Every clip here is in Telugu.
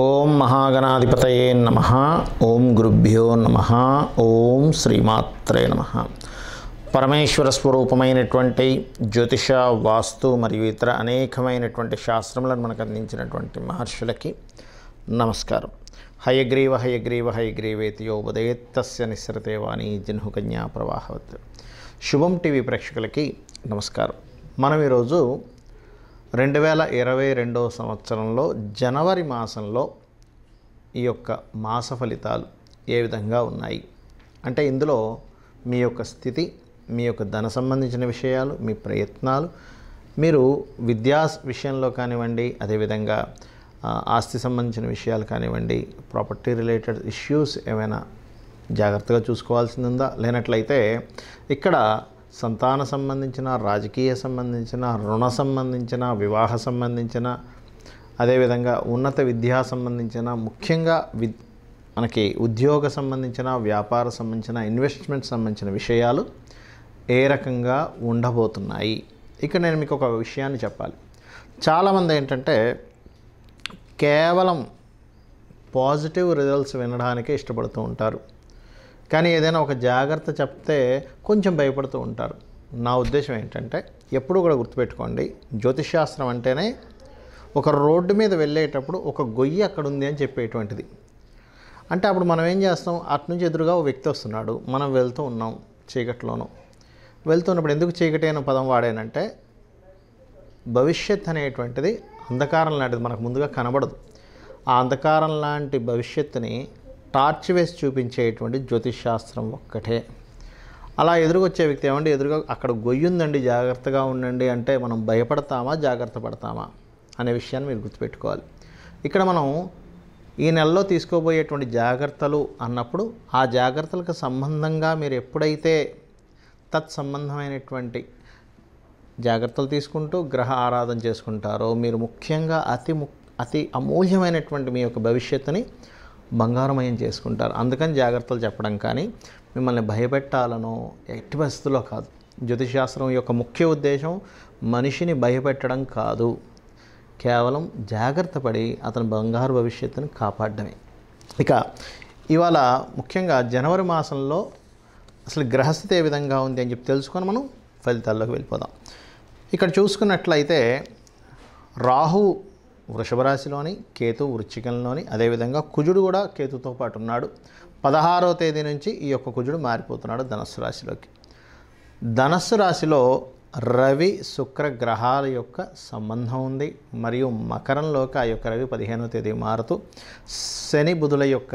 ఓం మహాగణాధిపతయే నమ ఓం గురుభ్యో నమ ఓం శ్రీమాత్రే నమ పరమేశ్వర స్వరూపమైనటువంటి జ్యోతిష వాస్తు మరియు ఇతర అనేకమైనటువంటి శాస్త్రములను మనకు అందించినటువంటి మహర్షులకి నమస్కారం హయగ్రీవ హయగ్రీవ హయగ్రీవేతియో ఉదయత్తస్య నిస్సరతే వాణి జిన్హుకన్యా ప్రవాహవత్ శుభం టీవీ ప్రేక్షకులకి నమస్కారం మనం ఈరోజు రెండు వేల ఇరవై రెండవ సంవత్సరంలో జనవరి మాసంలో ఈ యొక్క మాస ఫలితాలు ఏ విధంగా ఉన్నాయి అంటే ఇందులో మీ యొక్క స్థితి మీ యొక్క ధన సంబంధించిన విషయాలు మీ ప్రయత్నాలు మీరు విద్యా విషయంలో కానివ్వండి అదేవిధంగా ఆస్తి సంబంధించిన విషయాలు కానివ్వండి ప్రాపర్టీ రిలేటెడ్ ఇష్యూస్ ఏమైనా జాగ్రత్తగా చూసుకోవాల్సింది ఉందా లేనట్లయితే ఇక్కడ సంతాన సంబంధించిన రాజకీయ సంబంధించిన రుణ సంబంధించిన వివాహ సంబంధించిన అదేవిధంగా ఉన్నత విద్యా సంబంధించిన ముఖ్యంగా వి మనకి ఉద్యోగ సంబంధించిన వ్యాపార సంబంధించిన ఇన్వెస్ట్మెంట్ సంబంధించిన విషయాలు ఏ రకంగా ఉండబోతున్నాయి ఇక్కడ నేను మీకు ఒక విషయాన్ని చెప్పాలి చాలామంది ఏంటంటే కేవలం పాజిటివ్ రిజల్ట్స్ వినడానికే ఇష్టపడుతూ ఉంటారు కానీ ఏదైనా ఒక జాగ్రత్త చెప్తే కొంచెం భయపడుతూ ఉంటారు నా ఉద్దేశం ఏంటంటే ఎప్పుడూ కూడా గుర్తుపెట్టుకోండి జ్యోతిషాస్త్రం అంటేనే ఒక రోడ్డు మీద వెళ్ళేటప్పుడు ఒక గొయ్యి అక్కడ ఉంది అని చెప్పేటువంటిది అంటే అప్పుడు మనం ఏం చేస్తాం అటు నుంచి ఎదురుగా ఓ వ్యక్తి వస్తున్నాడు మనం వెళ్తూ ఉన్నాం వెళ్తూ వెళ్తున్నప్పుడు ఎందుకు చీకటి అయిన పదం వాడానంటే భవిష్యత్ అనేటువంటిది అంధకారం లాంటిది మనకు ముందుగా కనబడదు ఆ అంధకారం లాంటి భవిష్యత్తుని టార్చ్ వేసి చూపించేటువంటి జ్యోతిష్ శాస్త్రం ఒక్కటే అలా ఎదురుకొచ్చే వ్యక్తి ఏమంటే ఎదురుగా అక్కడ గొయ్యుందండి జాగ్రత్తగా ఉండండి అంటే మనం భయపడతామా జాగ్రత్త పడతామా అనే విషయాన్ని మీరు గుర్తుపెట్టుకోవాలి ఇక్కడ మనం ఈ నెలలో తీసుకోబోయేటువంటి జాగ్రత్తలు అన్నప్పుడు ఆ జాగ్రత్తలకు సంబంధంగా మీరు ఎప్పుడైతే తత్సంబంధమైనటువంటి జాగ్రత్తలు తీసుకుంటూ గ్రహ ఆరాధన చేసుకుంటారో మీరు ముఖ్యంగా అతి ము అతి అమూల్యమైనటువంటి మీ యొక్క భవిష్యత్తుని బంగారమయం చేసుకుంటారు అందుకని జాగ్రత్తలు చెప్పడం కానీ మిమ్మల్ని భయపెట్టాలనో ఎట్టి పరిస్థితుల్లో కాదు శాస్త్రం యొక్క ముఖ్య ఉద్దేశం మనిషిని భయపెట్టడం కాదు కేవలం జాగ్రత్త పడి అతని బంగారు భవిష్యత్తును కాపాడమే ఇక ఇవాళ ముఖ్యంగా జనవరి మాసంలో అసలు గ్రహస్థితి ఏ విధంగా ఉంది అని చెప్పి తెలుసుకొని మనం ఫలితాల్లోకి వెళ్ళిపోదాం ఇక్కడ చూసుకున్నట్లయితే రాహు వృషభరాశిలోని కేతు వృచ్చికంలోని అదేవిధంగా కుజుడు కూడా కేతుతో పాటు ఉన్నాడు పదహారో తేదీ నుంచి ఈ యొక్క కుజుడు మారిపోతున్నాడు ధనస్సు రాశిలోకి ధనస్సు రాశిలో రవి శుక్ర గ్రహాల యొక్క సంబంధం ఉంది మరియు మకరంలోకి ఆ యొక్క రవి పదిహేనో తేదీ మారుతూ శని బుధుల యొక్క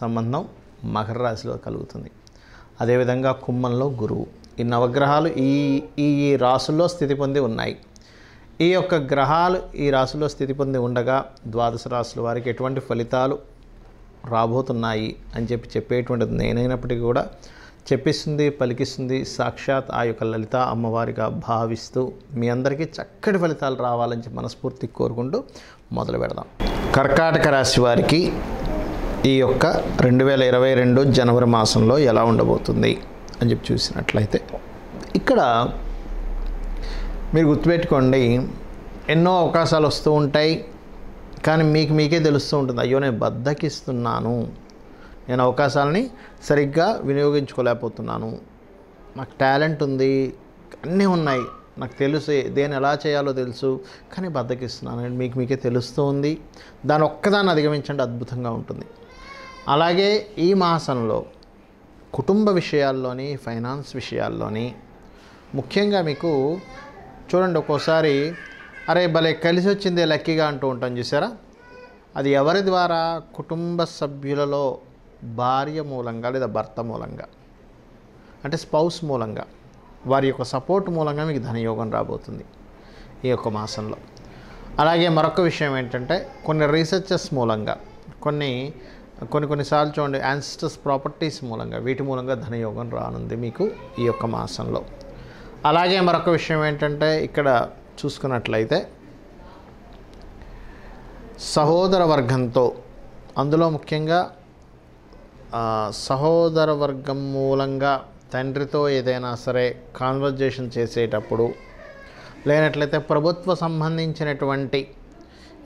సంబంధం మకర రాశిలో కలుగుతుంది అదేవిధంగా కుమ్మంలో గురువు ఈ నవగ్రహాలు ఈ ఈ రాసుల్లో స్థితి పొంది ఉన్నాయి ఈ యొక్క గ్రహాలు ఈ రాశిలో స్థితి పొంది ఉండగా ద్వాదశ రాశుల వారికి ఎటువంటి ఫలితాలు రాబోతున్నాయి అని చెప్పి చెప్పేటువంటిది నేనైనప్పటికీ కూడా చెప్పిస్తుంది పలికిస్తుంది సాక్షాత్ ఆ యొక్క లలిత అమ్మవారిగా భావిస్తూ మీ అందరికీ చక్కటి ఫలితాలు రావాలని మనస్ఫూర్తి కోరుకుంటూ మొదలు పెడదాం కర్కాటక రాశి వారికి ఈ యొక్క రెండు వేల ఇరవై రెండు జనవరి మాసంలో ఎలా ఉండబోతుంది అని చెప్పి చూసినట్లయితే ఇక్కడ మీరు గుర్తుపెట్టుకోండి ఎన్నో అవకాశాలు వస్తూ ఉంటాయి కానీ మీకు మీకే తెలుస్తూ ఉంటుంది అయ్యో నేను బద్దకిస్తున్నాను నేను అవకాశాలని సరిగ్గా వినియోగించుకోలేకపోతున్నాను నాకు టాలెంట్ ఉంది అన్నీ ఉన్నాయి నాకు తెలుసు దేని ఎలా చేయాలో తెలుసు కానీ బద్దకిస్తున్నాను మీకు మీకే తెలుస్తూ ఉంది దాని ఒక్కదాన్ని అధిగమించండి అద్భుతంగా ఉంటుంది అలాగే ఈ మాసంలో కుటుంబ విషయాల్లోని ఫైనాన్స్ విషయాల్లోని ముఖ్యంగా మీకు చూడండి ఒక్కోసారి అరే భలే కలిసి వచ్చిందే లక్కీగా అంటూ ఉంటాం చూసారా అది ఎవరి ద్వారా కుటుంబ సభ్యులలో భార్య మూలంగా లేదా భర్త మూలంగా అంటే స్పౌస్ మూలంగా వారి యొక్క సపోర్ట్ మూలంగా మీకు ధనయోగం రాబోతుంది ఈ యొక్క మాసంలో అలాగే మరొక విషయం ఏంటంటే కొన్ని రీసెర్చెస్ మూలంగా కొన్ని కొన్ని కొన్నిసార్లు చూడండి యాన్సిస్టర్స్ ప్రాపర్టీస్ మూలంగా వీటి మూలంగా ధనయోగం రానుంది మీకు ఈ యొక్క మాసంలో అలాగే మరొక విషయం ఏంటంటే ఇక్కడ చూసుకున్నట్లయితే సహోదర వర్గంతో అందులో ముఖ్యంగా సహోదర వర్గం మూలంగా తండ్రితో ఏదైనా సరే కాన్వర్జేషన్ చేసేటప్పుడు లేనట్లయితే ప్రభుత్వ సంబంధించినటువంటి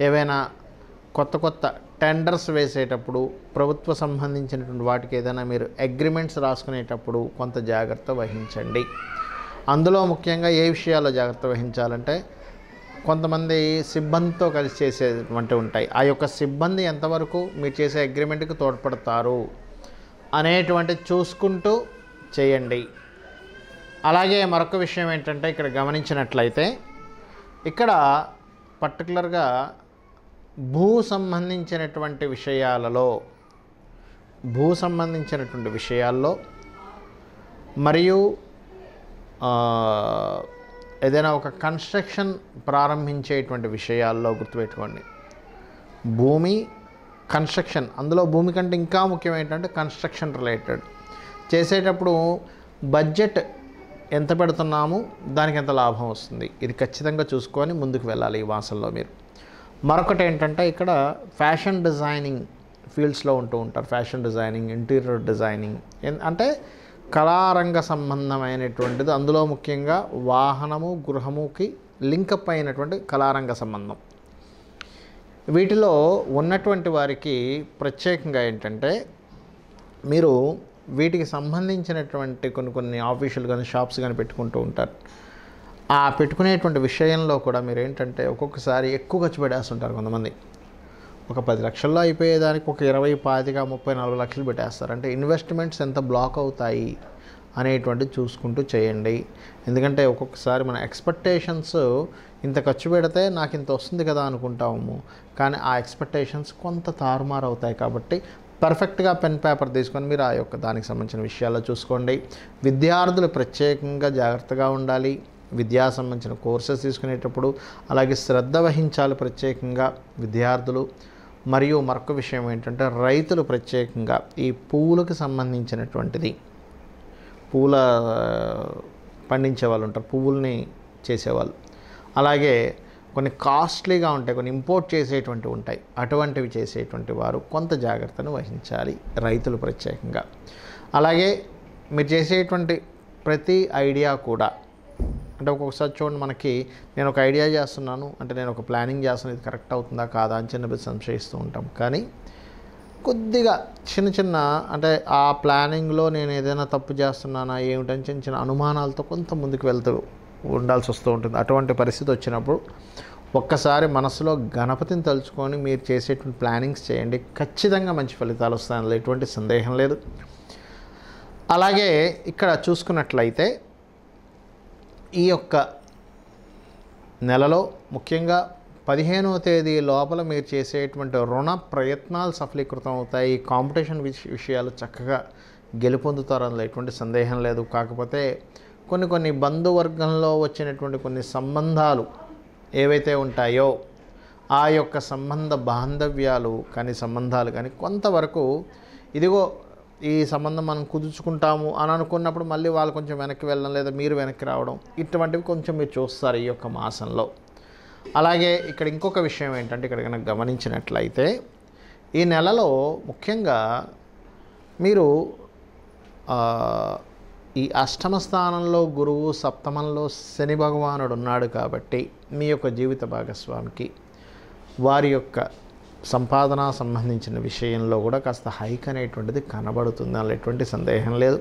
ఏవైనా కొత్త కొత్త టెండర్స్ వేసేటప్పుడు ప్రభుత్వ సంబంధించినటువంటి వాటికి ఏదైనా మీరు అగ్రిమెంట్స్ రాసుకునేటప్పుడు కొంత జాగ్రత్త వహించండి అందులో ముఖ్యంగా ఏ విషయాల్లో జాగ్రత్త వహించాలంటే కొంతమంది సిబ్బందితో కలిసి చేసేటువంటి ఉంటాయి ఆ యొక్క సిబ్బంది ఎంతవరకు మీరు చేసే అగ్రిమెంట్కి తోడ్పడతారు అనేటువంటి చూసుకుంటూ చేయండి అలాగే మరొక విషయం ఏంటంటే ఇక్కడ గమనించినట్లయితే ఇక్కడ పర్టికులర్గా భూ సంబంధించినటువంటి విషయాలలో భూ సంబంధించినటువంటి విషయాల్లో మరియు ఏదైనా ఒక కన్స్ట్రక్షన్ ప్రారంభించేటువంటి విషయాల్లో గుర్తుపెట్టుకోండి భూమి కన్స్ట్రక్షన్ అందులో భూమి కంటే ఇంకా ముఖ్యం ఏంటంటే కన్స్ట్రక్షన్ రిలేటెడ్ చేసేటప్పుడు బడ్జెట్ ఎంత పెడుతున్నాము దానికి ఎంత లాభం వస్తుంది ఇది ఖచ్చితంగా చూసుకొని ముందుకు వెళ్ళాలి ఈ వాసనలో మీరు మరొకటి ఏంటంటే ఇక్కడ ఫ్యాషన్ డిజైనింగ్ ఫీల్డ్స్లో ఉంటూ ఉంటారు ఫ్యాషన్ డిజైనింగ్ ఇంటీరియర్ డిజైనింగ్ అంటే కళారంగ సంబంధమైనటువంటిది అందులో ముఖ్యంగా వాహనము గృహముకి లింకప్ అయినటువంటి కళారంగ సంబంధం వీటిలో ఉన్నటువంటి వారికి ప్రత్యేకంగా ఏంటంటే మీరు వీటికి సంబంధించినటువంటి కొన్ని కొన్ని ఆఫీసులు కానీ షాప్స్ కానీ పెట్టుకుంటూ ఉంటారు ఆ పెట్టుకునేటువంటి విషయంలో కూడా మీరు ఏంటంటే ఒక్కొక్కసారి ఎక్కువ ఖర్చు పెడేస్తుంటారు కొంతమంది ఒక పది లక్షల్లో అయిపోయేదానికి ఒక ఇరవై పాతిక ముప్పై నలభై లక్షలు పెట్టేస్తారు అంటే ఇన్వెస్ట్మెంట్స్ ఎంత బ్లాక్ అవుతాయి అనేటువంటిది చూసుకుంటూ చేయండి ఎందుకంటే ఒక్కొక్కసారి మన ఎక్స్పెక్టేషన్స్ ఇంత ఖర్చు పెడితే నాకు ఇంత వస్తుంది కదా అనుకుంటాము కానీ ఆ ఎక్స్పెక్టేషన్స్ కొంత తారుమారు అవుతాయి కాబట్టి పర్ఫెక్ట్గా పెన్ పేపర్ తీసుకొని మీరు ఆ యొక్క దానికి సంబంధించిన విషయాల్లో చూసుకోండి విద్యార్థులు ప్రత్యేకంగా జాగ్రత్తగా ఉండాలి విద్యా సంబంధించిన కోర్సెస్ తీసుకునేటప్పుడు అలాగే శ్రద్ధ వహించాలి ప్రత్యేకంగా విద్యార్థులు మరియు మరొక విషయం ఏంటంటే రైతులు ప్రత్యేకంగా ఈ పూలకు సంబంధించినటువంటిది పూల పండించే వాళ్ళు ఉంటారు పువ్వుల్ని చేసేవాళ్ళు అలాగే కొన్ని కాస్ట్లీగా ఉంటాయి కొన్ని ఇంపోర్ట్ చేసేటువంటివి ఉంటాయి అటువంటివి చేసేటువంటి వారు కొంత జాగ్రత్తను వహించాలి రైతులు ప్రత్యేకంగా అలాగే మీరు చేసేటువంటి ప్రతి ఐడియా కూడా అంటే ఒక్కొక్కసారి చూడండి మనకి నేను ఒక ఐడియా చేస్తున్నాను అంటే నేను ఒక ప్లానింగ్ చేస్తున్నాను ఇది కరెక్ట్ అవుతుందా కాదా అని చిన్నపి సంశయిస్తూ ఉంటాం కానీ కొద్దిగా చిన్న చిన్న అంటే ఆ ప్లానింగ్లో నేను ఏదైనా తప్పు చేస్తున్నానా ఏమిటని చిన్న చిన్న అనుమానాలతో కొంత ముందుకు వెళ్తూ ఉండాల్సి వస్తూ ఉంటుంది అటువంటి పరిస్థితి వచ్చినప్పుడు ఒక్కసారి మనసులో గణపతిని తలుచుకొని మీరు చేసేటువంటి ప్లానింగ్స్ చేయండి ఖచ్చితంగా మంచి ఫలితాలు వస్తాయని ఎటువంటి సందేహం లేదు అలాగే ఇక్కడ చూసుకున్నట్లయితే ఈ యొక్క నెలలో ముఖ్యంగా పదిహేనవ తేదీ లోపల మీరు చేసేటువంటి రుణ ప్రయత్నాలు సఫలీకృతం అవుతాయి కాంపిటీషన్ విషయాలు చక్కగా అందులో ఎటువంటి సందేహం లేదు కాకపోతే కొన్ని కొన్ని బంధువర్గంలో వచ్చినటువంటి కొన్ని సంబంధాలు ఏవైతే ఉంటాయో ఆ యొక్క సంబంధ బాంధవ్యాలు కానీ సంబంధాలు కానీ కొంతవరకు ఇదిగో ఈ సంబంధం మనం కుదుర్చుకుంటాము అని అనుకున్నప్పుడు మళ్ళీ వాళ్ళు కొంచెం వెనక్కి వెళ్ళడం లేదా మీరు వెనక్కి రావడం ఇటువంటివి కొంచెం మీరు చూస్తారు ఈ యొక్క మాసంలో అలాగే ఇక్కడ ఇంకొక విషయం ఏంటంటే ఇక్కడ కనుక గమనించినట్లయితే ఈ నెలలో ముఖ్యంగా మీరు ఈ అష్టమ స్థానంలో గురువు సప్తమంలో శని భగవానుడు ఉన్నాడు కాబట్టి మీ యొక్క జీవిత భాగస్వామికి వారి యొక్క సంపాదన సంబంధించిన విషయంలో కూడా కాస్త హైక్ అనేటువంటిది కనబడుతుంది అందులో ఎటువంటి సందేహం లేదు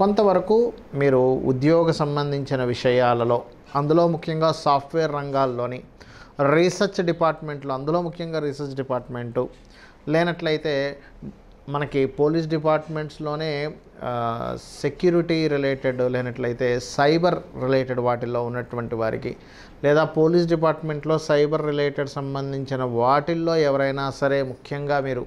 కొంతవరకు మీరు ఉద్యోగ సంబంధించిన విషయాలలో అందులో ముఖ్యంగా సాఫ్ట్వేర్ రంగాల్లోని రీసెర్చ్ డిపార్ట్మెంట్లో అందులో ముఖ్యంగా రీసెర్చ్ డిపార్ట్మెంటు లేనట్లయితే మనకి పోలీస్ డిపార్ట్మెంట్స్లోనే సెక్యూరిటీ రిలేటెడ్ లేనట్లయితే సైబర్ రిలేటెడ్ వాటిల్లో ఉన్నటువంటి వారికి లేదా పోలీస్ డిపార్ట్మెంట్లో సైబర్ రిలేటెడ్ సంబంధించిన వాటిల్లో ఎవరైనా సరే ముఖ్యంగా మీరు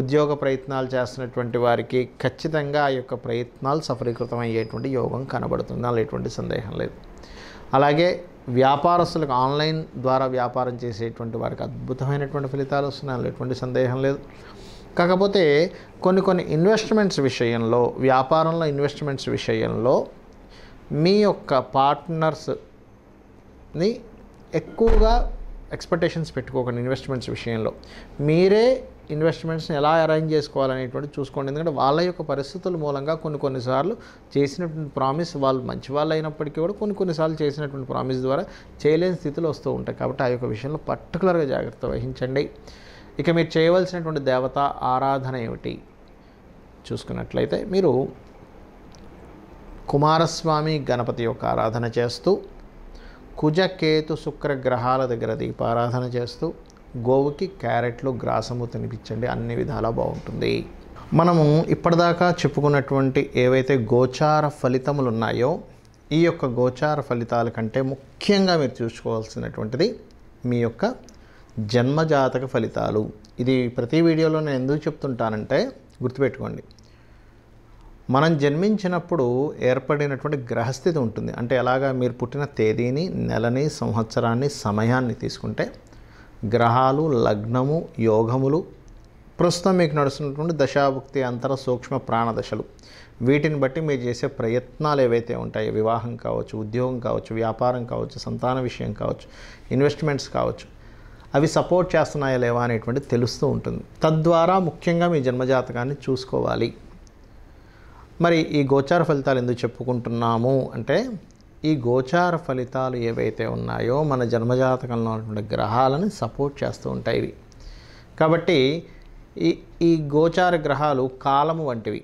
ఉద్యోగ ప్రయత్నాలు చేస్తున్నటువంటి వారికి ఖచ్చితంగా ఆ యొక్క ప్రయత్నాలు సఫలీకృతం అయ్యేటువంటి యోగం కనబడుతుంది అలా ఎటువంటి సందేహం లేదు అలాగే వ్యాపారస్తులకు ఆన్లైన్ ద్వారా వ్యాపారం చేసేటువంటి వారికి అద్భుతమైనటువంటి ఫలితాలు వస్తున్నాయి ఎటువంటి సందేహం లేదు కాకపోతే కొన్ని కొన్ని ఇన్వెస్ట్మెంట్స్ విషయంలో వ్యాపారంలో ఇన్వెస్ట్మెంట్స్ విషయంలో మీ యొక్క పార్ట్నర్స్ ని ఎక్కువగా ఎక్స్పెక్టేషన్స్ పెట్టుకోకండి ఇన్వెస్ట్మెంట్స్ విషయంలో మీరే ఇన్వెస్ట్మెంట్స్ని ఎలా అరేంజ్ చేసుకోవాలనేటువంటి చూసుకోండి ఎందుకంటే వాళ్ళ యొక్క పరిస్థితుల మూలంగా కొన్ని కొన్నిసార్లు చేసినటువంటి ప్రామిస్ వాళ్ళు మంచి వాళ్ళు అయినప్పటికీ కూడా కొన్ని కొన్నిసార్లు చేసినటువంటి ప్రామిస్ ద్వారా చేయలేని స్థితిలో వస్తూ ఉంటాయి కాబట్టి ఆ యొక్క విషయంలో పర్టికులర్గా జాగ్రత్త వహించండి ఇక మీరు చేయవలసినటువంటి దేవత ఆరాధన ఏమిటి చూసుకున్నట్లయితే మీరు కుమారస్వామి గణపతి యొక్క ఆరాధన చేస్తూ కుజకేతు శుక్రగ్రహాల దగ్గర దీపారాధన చేస్తూ గోవుకి క్యారెట్లు గ్రాసము తినిపించండి అన్ని విధాలా బాగుంటుంది మనము ఇప్పటిదాకా చెప్పుకున్నటువంటి ఏవైతే గోచార ఫలితములు ఉన్నాయో ఈ యొక్క గోచార ఫలితాల కంటే ముఖ్యంగా మీరు చూసుకోవాల్సినటువంటిది మీ యొక్క జన్మజాతక ఫలితాలు ఇది ప్రతి వీడియోలో నేను ఎందుకు చెప్తుంటానంటే గుర్తుపెట్టుకోండి మనం జన్మించినప్పుడు ఏర్పడినటువంటి గ్రహస్థితి ఉంటుంది అంటే ఎలాగా మీరు పుట్టిన తేదీని నెలని సంవత్సరాన్ని సమయాన్ని తీసుకుంటే గ్రహాలు లగ్నము యోగములు ప్రస్తుతం మీకు నడుస్తున్నటువంటి దశాభుక్తి అంతర సూక్ష్మ ప్రాణదశలు వీటిని బట్టి మీరు చేసే ప్రయత్నాలు ఏవైతే ఉంటాయో వివాహం కావచ్చు ఉద్యోగం కావచ్చు వ్యాపారం కావచ్చు సంతాన విషయం కావచ్చు ఇన్వెస్ట్మెంట్స్ కావచ్చు అవి సపోర్ట్ చేస్తున్నాయా లేవా అనేటువంటి తెలుస్తూ ఉంటుంది తద్వారా ముఖ్యంగా మీ జన్మజాతకాన్ని చూసుకోవాలి మరి ఈ గోచార ఫలితాలు ఎందుకు చెప్పుకుంటున్నాము అంటే ఈ గోచార ఫలితాలు ఏవైతే ఉన్నాయో మన జన్మజాతకంలో ఉన్నటువంటి గ్రహాలను సపోర్ట్ చేస్తూ ఉంటాయి ఇవి కాబట్టి ఈ ఈ గోచార గ్రహాలు కాలము వంటివి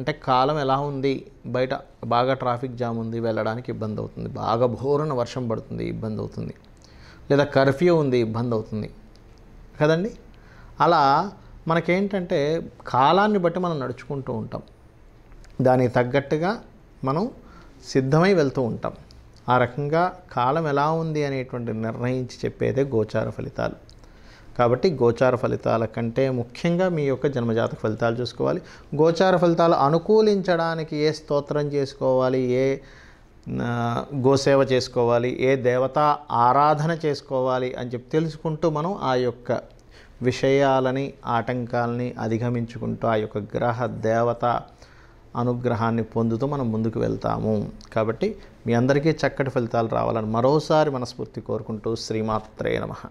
అంటే కాలం ఎలా ఉంది బయట బాగా ట్రాఫిక్ జామ్ ఉంది వెళ్ళడానికి ఇబ్బంది అవుతుంది బాగా భోరణ వర్షం పడుతుంది ఇబ్బంది అవుతుంది లేదా కర్ఫ్యూ ఉంది ఇబ్బంది అవుతుంది కదండి అలా మనకేంటంటే కాలాన్ని బట్టి మనం నడుచుకుంటూ ఉంటాం దానికి తగ్గట్టుగా మనం సిద్ధమై వెళ్తూ ఉంటాం ఆ రకంగా కాలం ఎలా ఉంది అనేటువంటి నిర్ణయించి చెప్పేదే గోచార ఫలితాలు కాబట్టి గోచార ఫలితాల కంటే ముఖ్యంగా మీ యొక్క జన్మజాతక ఫలితాలు చూసుకోవాలి గోచార ఫలితాలు అనుకూలించడానికి ఏ స్తోత్రం చేసుకోవాలి ఏ గోసేవ చేసుకోవాలి ఏ దేవత ఆరాధన చేసుకోవాలి అని చెప్పి తెలుసుకుంటూ మనం ఆ యొక్క విషయాలని ఆటంకాలని అధిగమించుకుంటూ ఆ యొక్క గ్రహ దేవత అనుగ్రహాన్ని పొందుతూ మనం ముందుకు వెళ్తాము కాబట్టి మీ అందరికీ చక్కటి ఫలితాలు రావాలని మరోసారి మనస్ఫూర్తి కోరుకుంటూ శ్రీమాత్రే నమ